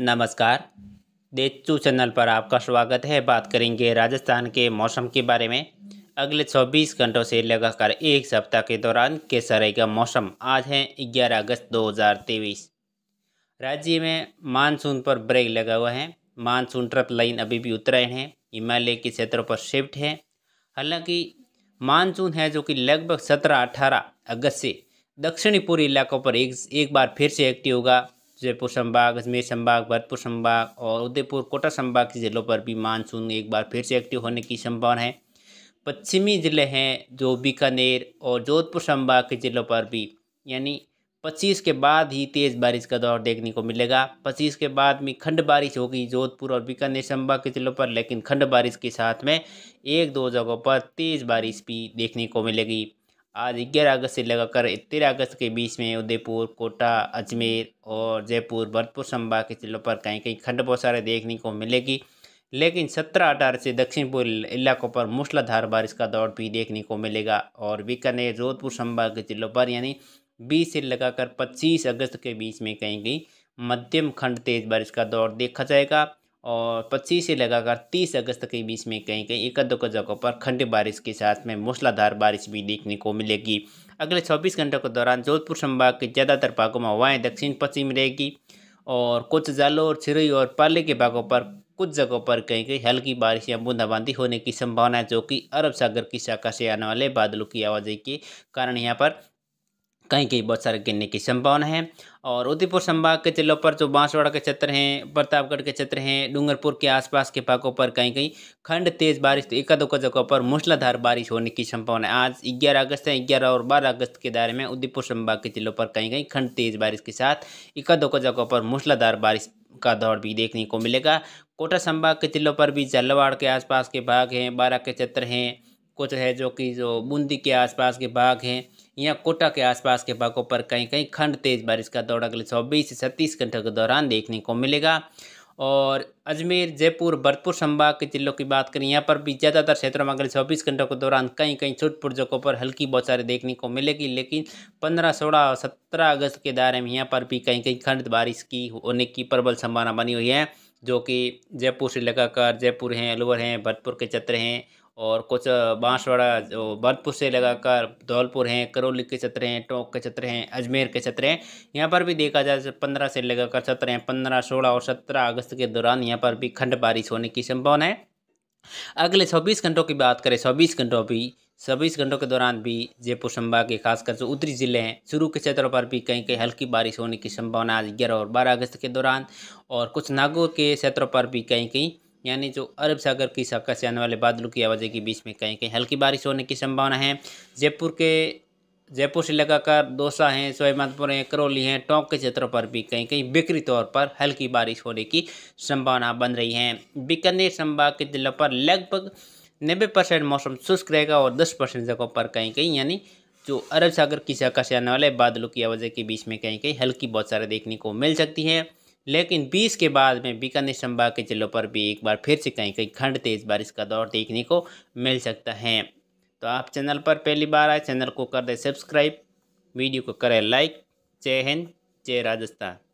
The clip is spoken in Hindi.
नमस्कार देचू चैनल पर आपका स्वागत है बात करेंगे राजस्थान के मौसम के बारे में अगले 24 घंटों से लगातार एक सप्ताह के दौरान कैसा रहेगा मौसम आज है 11 अगस्त 2023 राज्य में मानसून पर ब्रेक लगा हुआ है मानसून ट्रप लाइन अभी भी उत्तरायण है हिमालय के क्षेत्रों पर शिफ्ट है हालांकि मानसून है जो कि लगभग सत्रह अठारह अगस्त से दक्षिणी पूर्वी इलाकों पर एक एक बार फिर से एक्टिव होगा जयपुर संभाग अजमेर संभाग भरतपुर संभाग और उदयपुर कोटा संभाग की जिलों पर भी मानसून एक बार फिर से एक्टिव होने की संभावना है पश्चिमी ज़िले हैं जो बीकानेर और जोधपुर संभाग के ज़िलों पर भी यानी पच्चीस के बाद ही तेज़ बारिश का दौर देखने को मिलेगा पच्चीस के बाद में खंड बारिश होगी जोधपुर और बीकानेर संभाग के ज़िलों पर लेकिन खंड बारिश के साथ में एक दो जगहों पर तेज़ बारिश भी देखने को मिलेगी आज ग्यारह अगस्त से लगाकर तेरह अगस्त के बीच में उदयपुर कोटा अजमेर और जयपुर भरतपुर संभाग के जिलों पर कहीं कहीं खंड सारे देखने को मिलेगी लेकिन सत्रह अठारह से दक्षिण पूर्व इलाकों पर मूसलाधार बारिश का दौर भी देखने को मिलेगा और बीकानेर जोधपुर संभाग के जिलों पर यानी बीस से लगाकर पच्चीस अगस्त के बीच में कहीं कहीं मध्यम खंड तेज बारिश का दौर देखा जाएगा और 25 से लगाकर 30 अगस्त के बीच में कहीं कहीं एक दो जगहों पर खंड बारिश के साथ में मूसलाधार बारिश भी देखने को मिलेगी अगले 24 घंटों के दौरान जोधपुर संभाग के ज़्यादातर भागों में हवाएँ दक्षिण पश्चिम रहेगी और कुछ जालोर छिरई और पाले के भागों पर कुछ जगहों पर कहीं कहीं हल्की बारिश या बूंदाबांदी होने की संभावना है जो कि अरब सागर की शाखा से आने वाले बादलों की आवाजाही के कारण यहाँ पर कहीं कहीं बहुत सारे गिरने की संभावना है और उदयपुर संभाग के जिलों पर जो बांसवाड़ा के क्षेत्र हैं प्रतापगढ़ के क्षेत्र हैं डूंगरपुर के आसपास के भागों पर कहीं कहीं खंड तेज बारिश तो एका दुका जगहों पर मूसलाधार बारिश होने की संभावना है आज ग्यारह अगस्त है ग्यारह और बारह अगस्त के दायरे में उदयपुर संभाग के जिलों पर कहीं कहीं खंड तेज बारिश के साथ एकाध दुका जगहों पर मूसलाधार बारिश का दौर भी देखने को मिलेगा कोटा संभाग के जिलों पर भी झालावाड़ के आसपास के भाग हैं बारह के क्षेत्र हैं कुछ है जो कि जो बूंदी के आसपास के भाग हैं या कोटा के आसपास के भागों पर कहीं कहीं खंड तेज़ बारिश का दौर अगले चौबीस से छत्तीस घंटों के दौरान देखने को मिलेगा और अजमेर जयपुर भरतपुर संभाग के जिलों की बात करें यहाँ पर भी ज़्यादातर क्षेत्रों में अगले चौबीस घंटों के दौरान कहीं कहीं छुटपुट जगहों पर हल्की बौछारें देखने को मिलेगी लेकिन पंद्रह सोलह और सत्रह अगस्त के दायरे में यहाँ पर भी कहीं कहीं खंड बारिश की होने की प्रबल संभावना बनी हुई है जो कि जयपुर से लगाकर जयपुर हैं अलवर हैं भरतपुर के चत्र हैं और कुछ बांसवाड़ा जो भरतपुर से लगाकर धौलपुर हैं करौली के छत्र हैं टोंक के छत्र हैं अजमेर के छत्र हैं यहाँ पर भी देखा जाए पंद्रह से लगाकर छत्र हैं पंद्रह सोलह और सत्रह अगस्त के दौरान यहाँ पर भी खंड बारिश होने की संभावना है अगले चौबीस घंटों की बात करें चौबीस घंटों भी चौबीस घंटों के दौरान भी जयपुर संभाग के खासकर जो उत्तरी जिले हैं शुरू के क्षेत्रों पर भी कहीं कहीं हल्की बारिश होने की संभावना आज ग्यारह और बारह अगस्त के दौरान और कुछ नागौर के क्षेत्रों पर भी कहीं कहीं यानी जो अरब सागर की शाखा से आने वाले बादलों की आवाजाही के बीच में कहीं कहीं हल्की बारिश होने की संभावना है जयपुर के जयपुर से लगाकर दोसा हैं सोईमाधपुर हैं करौली हैं टोंक के क्षेत्रों पर भी कहीं कहीं बिक्री तौर पर हल्की बारिश होने की संभावना बन रही है बीकानेर संभाग के जिलों पर लगभग नब्बे परसेंट मौसम शुष्क रहेगा और दस परसेंट जगहों पर कहीं कहीं यानी जो अरब सागर की शाखा से आने वाले बादलों की आवाजाही के बीच में कहीं कहीं हल्की बहुत सारे देखने को मिल सकती है लेकिन 20 के बाद में बीकानेर संभाग के जिलों पर भी एक बार फिर से कहीं कहीं खंड तेज़ बारिश का दौर देखने को मिल सकता है तो आप चैनल पर पहली बार आए चैनल को कर दें सब्सक्राइब वीडियो को करें लाइक जय हिंद जय राजस्थान